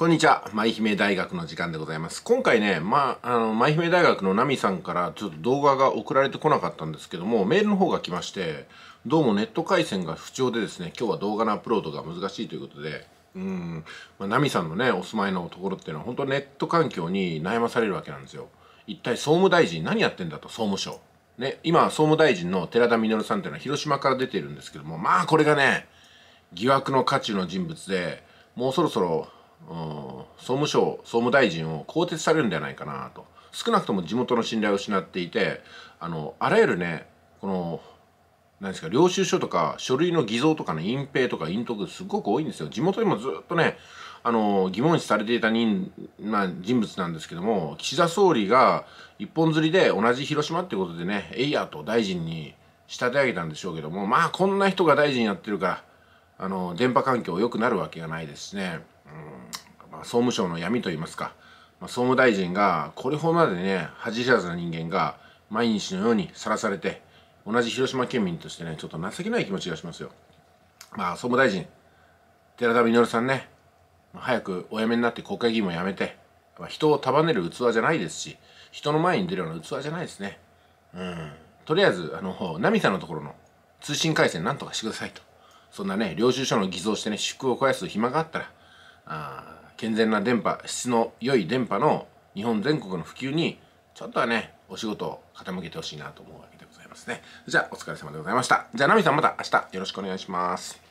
こんにちは。舞姫大学の時間でございます。今回ね、まあ、あの、舞姫大学のナミさんからちょっと動画が送られてこなかったんですけども、メールの方が来まして、どうもネット回線が不調でですね、今日は動画のアップロードが難しいということで、うん、まあ、ナミさんのね、お住まいのところっていうのは本当ネット環境に悩まされるわけなんですよ。一体総務大臣何やってんだと、総務省。ね、今、総務大臣の寺田稔さんっていうのは広島から出ているんですけども、まあこれがね、疑惑の価値の人物で、もうそろそろ総務省総務大臣を更迭されるんじゃないかなと少なくとも地元の信頼を失っていてあのあらゆるねこの何ですか領収書とか書類の偽造とかの隠蔽とか隠匿すごく多いんですよ地元でもずっとねあの疑問視されていた人,、まあ、人物なんですけども岸田総理が一本釣りで同じ広島ってことでねえいやと大臣に仕立て上げたんでしょうけどもまあこんな人が大臣やってるからあの電波環境良くなるわけがないですね。総務省の闇といいますか、まあ、総務大臣がこれほどまでね恥知らずな人間が毎日のようにさらされて同じ広島県民としてねちょっと情けない気持ちがしますよ。まあ総務大臣寺田稔さんね早くお辞めになって国会議員も辞めて人を束ねる器じゃないですし人の前に出るような器じゃないですね。うん、とりあえずあの涙さんのところの通信回線なんとかしてくださいとそんなね領収書の偽造してね私服を肥やす暇があったらあ健全な電波質の良い電波の日本全国の普及にちょっとはねお仕事を傾けてほしいなと思うわけでございますねじゃあお疲れ様でございましたじゃあナミさんまた明日よろしくお願いします